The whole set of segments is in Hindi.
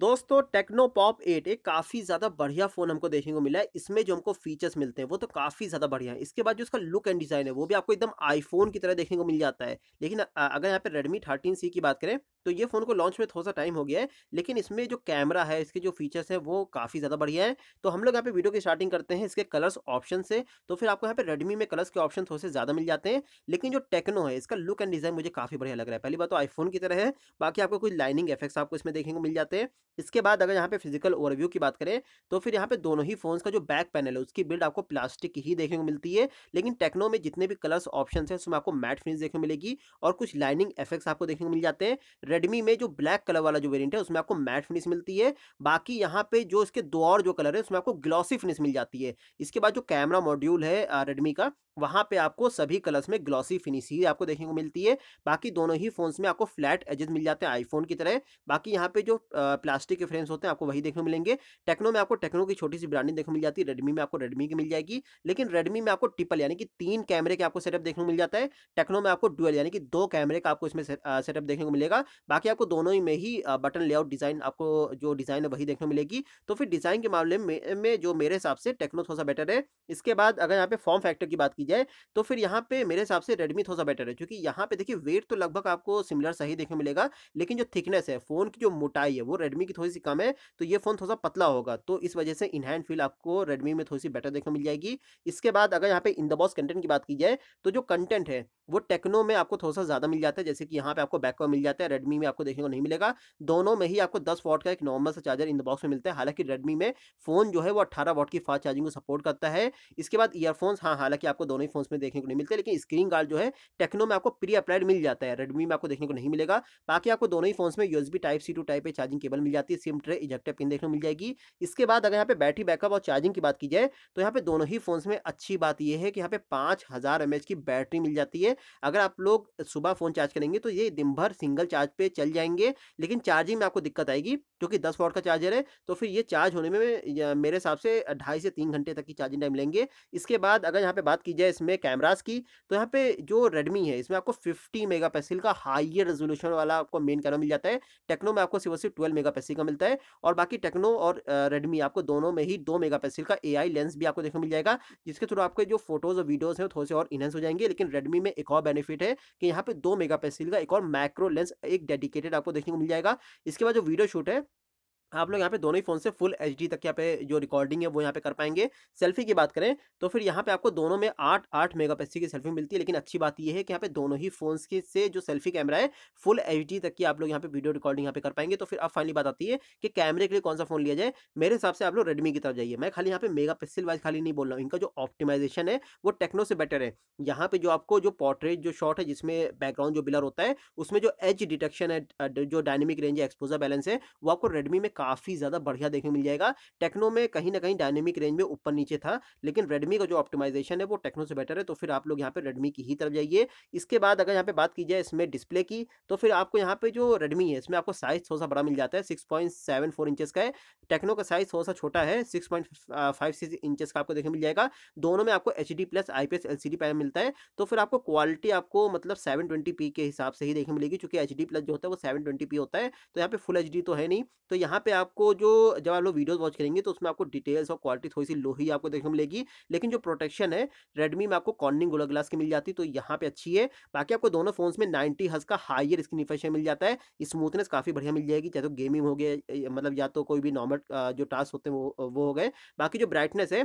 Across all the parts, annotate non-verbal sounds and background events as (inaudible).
दोस्तों टेक्नो पॉप एट एक काफ़ी ज़्यादा बढ़िया फ़ोन हमको देखने को मिला है इसमें जो हमको फीचर्स मिलते हैं वो तो काफ़ी ज़्यादा बढ़िया है इसके बाद जो इसका लुक एंड डिज़ाइन है वो भी आपको एकदम आईफोन की तरह देखने को मिल जाता है लेकिन अगर यहाँ पे रेडमी थर्टीन सी की बात करें तो ये फ़ोन को लॉन्च में थोड़ा सा टाइम हो गया है लेकिन इसमें जो कैमरा है इसके जो फीचर्स हैं वो काफ़ी ज़्यादा बढ़िया है तो हम लोग यहाँ पे वीडियो की स्टार्टिंग करते हैं इसके कलर्स ऑप्शन से तो फिर आपको यहाँ पे रेडमी में कलर्स के ऑप्शन थोड़े से ज़्यादा मिल जाते हैं लेकिन जो टेक्नो है इसका लुक एंड डिज़ाइन मुझे काफ़ी बढ़िया लग रहा है पहली बात तो आईफोन की तरह है बाकी आपको कुछ लाइनिंग इफेक्ट्स आपको इसमें देखने को मिल जाते हैं इसके बाद अगर यहाँ पे फिजिकल ओवरव्यू की बात करें तो फिर यहाँ पे दोनों ही फोन्स का जो बैक पैनल है उसकी बिल्ड आपको प्लास्टिक ही देखने को मिलती है लेकिन टेक्नो में जितने भी कलर्स ऑप्शन है उसमें आपको मैट फिनिश देखने को मिलेगी और कुछ लाइनिंग इफेक्ट्स आपको देखने को मिल जाते हैं रेडमी में जो ब्लैक कलर वाला जो वेरियंट है उसमें आपको मैट फिनिश मिलती है बाकी यहाँ पे जो इसके दो और जो कलर है उसमें आपको ग्लॉसी फिनिश मिल जाती है इसके बाद जो कैमरा मॉड्यूल है रेडमी का वहाँ पे आपको सभी कलर्स में ग्लॉसी फिनिश ही आपको देखने को मिलती है बाकी दोनों ही फोन्स में आपको फ्लैट एजेस मिल जाते हैं आईफोन की तरह बाकी यहाँ पे जो प्लास्टिक के फ्रेम्स होते हैं आपको वही देखने को मिलेंगे टेक्नो में आपको टेक्नो की छोटी सी ब्रांडिंग देखने को मिल जाती है रेडमी में आपको रेडमी की मिल जाएगी लेकिन रेडमी में आपको ट्रिपल यानी कि तीन कैमरे के आपको सेटअप देखने को मिल जाता है टेक्नो में आपको डुअल यानी कि दो कैमरे का आपको इसमें सेटअप देखने को मिलेगा बाकी आपको दोनों ही में ही बटन लेआउट डिज़ाइन आपको जो डिज़ाइन है वही देखने को मिलेगी तो फिर डिज़ाइन के मामले में जो मेरे हिसाब से टेक्नो थोड़ा सा बेटर है इसके बाद अगर यहाँ पे फॉर्म फैक्टर की बात की की जाए तो फिर यहाँ पे मेरे हिसाब से रेडमी थोड़ा सा बेटर है क्योंकि यहाँ पे देखिए वेट तो लगभग आपको सिमिलर सही देखने मिलेगा लेकिन जो थिकनेस है फोन की जो मोटाई है वो रेडमी की थोड़ी सी कम है तो ये फोन थोड़ा सा पतला होगा तो इस वजह से इनहैंड फील आपको रेडमी में थोड़ी सी बेटर देखने मिल जाएगी इसके बाद अगर यहाँ पे इन द बॉक्स कंटेंट की बात की जाए तो जो कंटेंट है वो टेक्नो में आपको थोड़ा सा ज़्यादा मिल जाता है जैसे कि यहाँ पे आपको बैकअप मिल जाता है रेडमी में आपको देखने को नहीं मिलेगा दोनों में ही आपको 10 वॉट का एक नॉर्मल सा चार्जर इन द बॉक्स में मिलता है हालांकि रेडमी में फ़ोन जो है वो 18 वॉट की फास्ट चार्जिंग को सपोर्ट करता है इसके बाद ईयरफोन्स हाँ हालांकि आपको दोनों ही फोन में देखने को नहीं मिलते लेकिन स्क्रीन गार्ड जो है टेक्नो में आपको प्री अप्लाइड मिल जाता है रेडमी में आपको देखने को नहीं मिलेगा बाकी आपको दोनों ही फोन में USB type C to type charging cable मिल जाती है सिम ट्रे इजेक्टर पिन देखने को मिल जाएगी इसके बाद अगर यहाँ पे बैटरी बैकअप और चार्जिंग की बात की जाए तो यहाँ पे दोनों ही फोन में अच्छी बात यह है कि यहाँ पे पांच हज़ार की बैटरी मिल जाती है अगर आप लोग सुबह फ़ोन चार्ज करेंगे तो ये दिन भर सिंगल चार्ज पे चल जाएंगे लेकिन चार्जिंग में आपको दिक्कत आएगी क्योंकि दस वॉट का चार्जर है तो फिर ये चार्ज होने में मेरे हिसाब से ढाई से तीन घंटे तक की चार्जिंग टाइम लेंगे इसके बाद अगर यहाँ पे बात की है इसमें कैमरास की तो यहाँ पे जो रेडमी है इसमें आपको 50 मेगा का हाइयर रेजोल्यूशन वाला आपको मेन कैमरा मिल जाता है टेक्नो में आपको सिर्फ सिर्फ ट्वेल्व मेगा का मिलता है और बाकी टेक्नो और रेडमी आपको दोनों में ही दो मेगा का ए लेंस भी आपको देखने मिल जाएगा जिसके थ्रू आपके जो फोटोज़ और वीडियोज़ हैं थोड़े से और इनहेंस हो जाएंगे लेकिन रेडमी में एक और बेनिफिट है कि यहाँ पे दो मेगा का एक और मैक्रो लेंस एक डेडिकेटेड आपको देखने को मिल जाएगा इसके बाद जो वीडियो शूट है आप लोग यहाँ पे दोनों ही फोन से फुल एच तक यहाँ पे जो रिकॉर्डिंग है वो यहाँ पे कर पाएंगे सेल्फी की बात करें तो फिर यहाँ पे आपको दोनों में आठ आठ पिक्सल की सेल्फी मिलती है लेकिन अच्छी बात यह है कि यहाँ पे दोनों ही फोन के से जो सेल्फी कैमरा है फुल एच तक की आप लोग यहाँ पे वीडियो रिकॉर्डिंग यहाँ पे कर पाएंगे तो फिर अब फाइनली बात आती है कि कैमरे के लिए कौन सा फोन लिया जाए मेरे हिसाब से आप लोग रेडमी की तरफ जाइए मैं खाली यहाँ पे मेगा वाइज खाली नहीं बोल रहा हूँ इनका जो ऑप्टिमाइजेशन है वो टेक्नो से बेटर है यहाँ पे जो आपको जो पोर्ट्रेट जो शॉट है जिसमें बैकग्राउंड जो बिलर होता है उसमें जो एच डिटेक्शन है जो डायनेमिक रेंज है एक्सपोजर बैलेंस है वो आपको रेडमी में काफ़ी ज़्यादा बढ़िया देखने मिल जाएगा टेक्नो में कहीं ना कहीं डायनेमिक रेंज में ऊपर नीचे था लेकिन रेडमी का जो ऑप्टिमाइजेशन है वो टेक्नो से बेटर है तो फिर आप लोग यहाँ पे रेडमी की ही तरफ जाइए इसके बाद अगर यहाँ पे बात की जाए इसमें डिस्प्ले की तो फिर आपको यहाँ पे जो रेडमी है इसमें आपको साइज़ थोड़ा सा बड़ा मिल जाता है six point seven four inches का है टेक्नो का साइज़ थोड़ा सा छोटा है six point five six inches का आपको देखने मिल जाएगा दोनों में आपको H D plus I P S L C D panel मिलता है तो फिर आपको क्वालिटी आपको मतलब सेवन ट्वेंटी पी के हिसाब से ही देखने मिलेगी क्योंकि एच डी प्लस जो होता है वो सेवन ट्वेंटी पी होता है तो यहाँ पे फुल एच डी तो है नहीं तो यहाँ पे पे आपको जो जब आप लोग वीडियोस वॉच करेंगे तो उसमें आपको डिटेल्स और क्वालिटी थोड़ी सी लो ही आपको देखने को मिलेगी लेकिन जो प्रोटेक्शन है रेडमी में आपको कॉर्निंग गोला ग्लास की मिल जाती तो यहाँ पे अच्छी है बाकी आपको दोनों फोन्स में नाइनटी हज का हाइयर स्क्रीन रिफ्रेशन मिल जाता है स्मूथनेस काफ़ी बढ़िया मिल जाएगी चाहे तो गेमिंग हो गया मतलब या तो कोई भी नॉर्मल जो टास्क होते हैं वो वो हो गए बाकी जो ब्राइटनेस है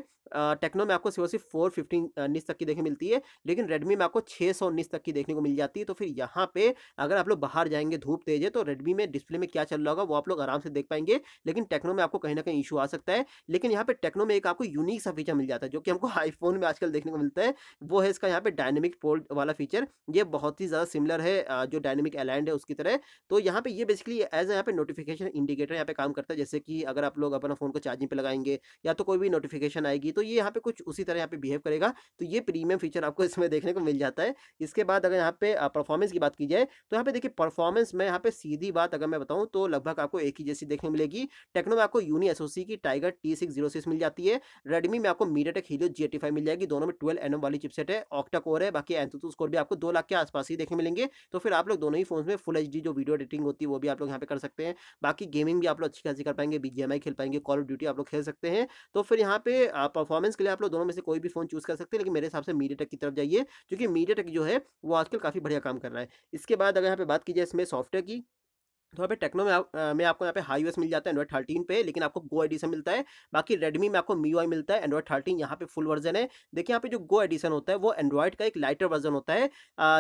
टेक्नो में आपको सिर्फ सिर्फ फोर फिफ्टी निस तक की देखने मिलती है लेकिन रेडमी में आपको छः सौ निस तक की देखने को मिल जाती है तो फिर यहाँ पे अगर आप लोग बाहर जाएंगे धूप तेज है तो रेडमी में डिस्प्ले में क्या चल रहा होगा वो आप लोग आराम से देख पाएंगे चाहिए लेकिन टेक्नो में आपको कहीं ना कहीं इशू आ सकता है लेकिन यहाँ पे टेक्नो में एक आपको यूनिक सा फीचर मिल जाता है जो कि हमको आईफोन (laughs) में आजकल देखने को मिलता है वो है इसका यहाँ पे डायनेमिक फोल्ड वाला फीचर ये बहुत ही ज़्यादा सिमिलर है जो डायनेमिक एलैंड है उसकी तरह तो यहाँ पे ये बेसिकली एज यहाँ पे नोटिफिकेशन इंडिकेटर यहाँ पे काम करता है जैसे कि अगर आप लोग अपना फ़ोन को चार्जिंग पे लगाएंगे या तो कोई भी नोटिफिकेशन आएगी तो ये यहाँ पे कुछ उसी तरह यहाँ पे बिहेव करेगा तो ये प्रीमियम फीचर आपको (laughs) इसमें देखने को मिल जाता है इसके बाद अगर यहाँ पे परफॉर्मेंस की बात की जाए तो यहाँ पे देखिए परफॉर्मेंस में यहाँ पे सीधी बात अगर मैं बताऊँ तो लगभग आपको एक ही जैसी देखने मिलेगी टेक्नो में आपको यूनी एसओसी की tiger T six zero six मिल जाती है रेडमी में आपको MediaTek Helio G eighty five मिल जाएगी दोनों में ट्वेल्व एन वाली चिपसेट है ऑक्टा कोर है बाकी एंथू स्कोर भी आपको दो लाख के आसपास ही देखने मिलेंगे तो फिर आप लोग दोनों ही फोन में फुल एच जो वीडियो एडिटिंग होती है वो भी आप लोग यहाँ पे कर सकते हैं बाकी गेमिंग भी आप लोग अच्छी खासी कर पाएंगे बीजीएमआई खेल पाएंगे कॉल ऑफ ड्यूटी आप लोग खेल सकते हैं तो फिर यहाँ पे परफॉर्मेंस के लिए आप लोग दोनों में से कोई भी फोन चूज कर सकते हैं लेकिन मेरे हिसाब से मीडिया की तरफ जाइए क्योंकि मीडिया जो है वो आजकल काफ़ी बढ़िया काम कर रहा है इसके बाद अगर यहाँ पे बात की जाए इसमें सॉफ्टवेयर की तो यहाँ पे टेक्नो में, आ, में आपको यहाँ पे हाई वेस मिल जाता है एंड्रॉइड थर्टीन पे लेकिन आपको गो एडिशन मिलता है बाकी रेडमी में आपको मी वाई मिलता है एंड्रॉइड थर्टीन यहाँ पे फुल वर्जन है देखिए यहाँ पे जो गो एडिशन होता है वो एंड्रॉइड का एक लाइटर वर्जन होता है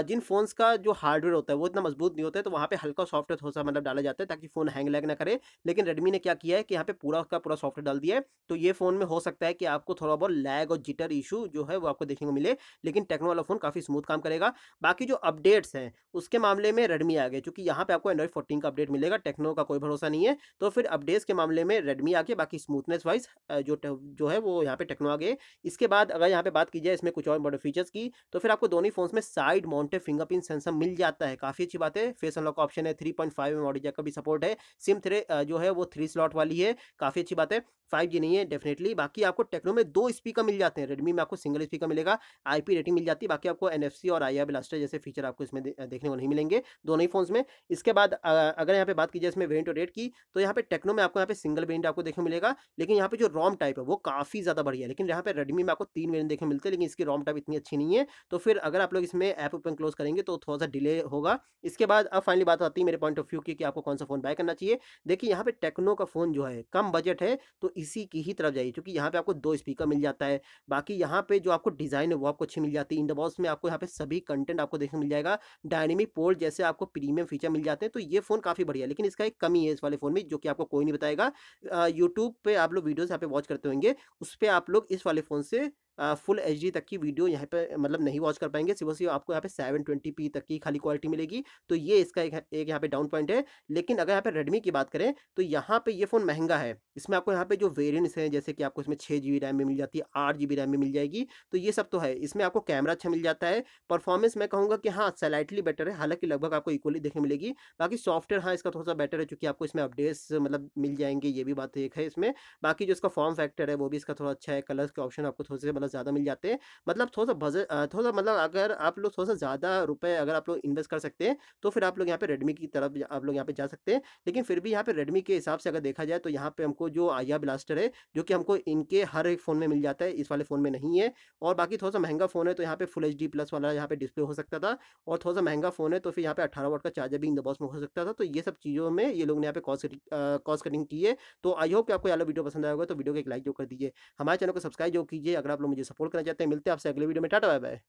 जिन फोन्स का जो हार्डवेयर होता है वो इतना मजबूत नहीं होता है तो वहाँ पर हल्का सॉफ्टवेयर थोड़ा सा मतलब डाला जाता है ताकि फोन हैंग लैग ना करे लेकिन रेडमी ने क्या किया है कि यहाँ पे पूरा का पूरा सॉफ्टवेयर डाल दिया है तो ये फोन में हो सकता है कि आपको थोड़ा बहुत लैग और जिटर इशू जो है वो आपको देखने को मिले लेकिन टेक्नो वाला फोन काफी स्मूथ काम करेगा बाकी जो अपडेट्स हैं उसके मामले में रेडमी आ गए चूँकि यहाँ पे आपको एंड्रॉइड फोर्टीन का अपडेट मिलेगा टेक्नो का कोई भरोसा नहीं है तो फिर अपडेट्स के मामले में रेडमी आगे बाकी स्मूथनेस वाइज जो जो है वो यहाँ पे टेक्नो आगे इसके बाद अगर यहाँ पे बात की जाए इसमें कुछ और बड़े फीचर्स की तो फिर आपको दोनों फोन में साइड माउंटेड फिंगरप्रिंट सेंसर मिल जाता है काफ़ी अच्छी बात है फेस अनलॉक ऑप्शन है थ्री पॉइंट फाइव जैक का भी सपोर्ट है सिम थ्रे जो है वो थ्री स्लॉट वाली है काफ़ी अच्छी बात है फाइव जी नहीं है डेफिनेटली बाकी आपको टेक्नो में दो स्पीकर मिल जाते हैं रेडमी में आपको सिंगल स्पीकर मिलेगा आईपी रेटिंग मिल जाती है बाकी आपको एनएफसी और आई आर ब्लास्टर जैसे फीचर आपको इसमें देखने को नहीं मिलेंगे दोनों ही फोन में इसके बाद अगर यहाँ पे बात की जाए इसमें वेरियंट और रेट की तो यहाँ पे टेक्नो में आपको यहाँ पे सिंगल वेरियंट आपको देखने मिलेगा लेकिन यहाँ पे जो रॉम टाइप है वो काफी ज्यादा बढ़िया है लेकिन यहाँ पे रेडमी में आपको तीन वेरियंट देखने मिलते हैं लेकिन इसकी रॉम टाइप इतनी अच्छी नहीं है तो फिर अगर आप लोग इसमें ऐप ओपन क्लोज करेंगे तो थोड़ा सा डिले होगा इसके बाद अब फाइनली बात आती है मेरे पॉइंट ऑफ व्यू की आपको कौन सा फोन बाय करना चाहिए देखिए यहाँ पे टेक्नो का फोन जो है कम बजट है तो इसी की ही तरफ जाइए क्योंकि यहाँ पे आपको दो स्पीकर मिल जाता है बाकी यहाँ पे जो आपको डिजाइन है वो आपको अच्छी मिल जाती है इन द बॉक्स में आपको यहाँ पे सभी कंटेंट आपको देखने मिल जाएगा डायनेमिक पोर्ट जैसे आपको प्रीमियम फीचर मिल जाते हैं तो ये फोन काफी काफ़ी बढ़िया लेकिन इसका एक कमी है इस वाले फ़ोन में जो कि आपको कोई नहीं बताएगा यूट्यूब पर आप लोग वीडियोज़ यहाँ पे वॉच करते होंगे उस पर आप लोग इस वाले फ़ोन से फुल एच तक की वीडियो यहाँ पे मतलब नहीं वॉच कर पाएंगे सिर्फ सिर्फ आपको यहाँ पे सेवन ट्वेंटी पी तक की खाली क्वालिटी मिलेगी तो ये इसका एक, एक यहाँ पे डाउन पॉइंट है लेकिन अगर यहाँ पे रेडमी की बात करें तो यहाँ पे ये फ़ोन महंगा है इसमें आपको यहाँ पे जो वेरियंट्स हैं जैसे कि आपको इसमें छः जी रैम में मिल जाती है आठ जी रैम में मिल जाएगी तो ये सब तो है इसमें आपको कैमरा अच्छा मिल जाता है परफॉर्मेंस मैं कहूँगा कि हाँ सलाइटली बेटर है हालांकि लगभग आपको इक्वली देखने मिलेगी बाकी सॉफ्टवेयर हाँ इसका थोड़ा सा बेटर है चूँकि आपको इसमें अपडेट्स मतलब मिल जाएंगे ये भी बात एक है इसमें बाकी जो इसका फॉर्म फैक्टर है वो भी इसका थोड़ा अच्छा है कलर्स के ऑप्शन आपको थोड़े से मतलब थोड़ा ज़्यादा मिल जाते हैं मतलब थोड़ा सा बजट थोड़ा सा मतलब अगर आप लोग थोड़ा सा ज़्यादा रुपए अगर आप लोग इन्वेस्ट कर सकते हैं तो फिर आप लोग यहाँ पे रेडमी की तरफ आप लोग यहाँ पे जा सकते हैं लेकिन फिर भी यहाँ पे रेडमी के हिसाब से अगर देखा जाए तो यहाँ पर हमको जो आया ब्लास्टर है जो कि हमको इनके हर एक फ़ोन में मिल जाता है इस वाले फ़ोन में नहीं है और बाकी थोड़ा सा महंगा फ़ोन है तो यहाँ पर फुल एच प्लस वाला यहाँ पर डिस्प्ले हो सकता था और थोड़ा सा महंगा फ़ोन है तो फिर यहाँ पर अठारह वोट का चार्जर भी इन द में हो सकता था तो ये सब चीज़ों में ये लोग ने यहाँ पे कॉस्ट कॉस्ट कटिंग की है तो आई होप कि आपको यहाँ वीडियो पसंद आएगा तो वीडियो को एक लाइक जो कर दीजिए हमारे चैनल को सब्सक्राइब जो कीजिए अगर आप लोग मुझे सपोर्ट करना चाहते हैं मिलते हैं आपसे अगले वीडियो में टाटा बाय बाय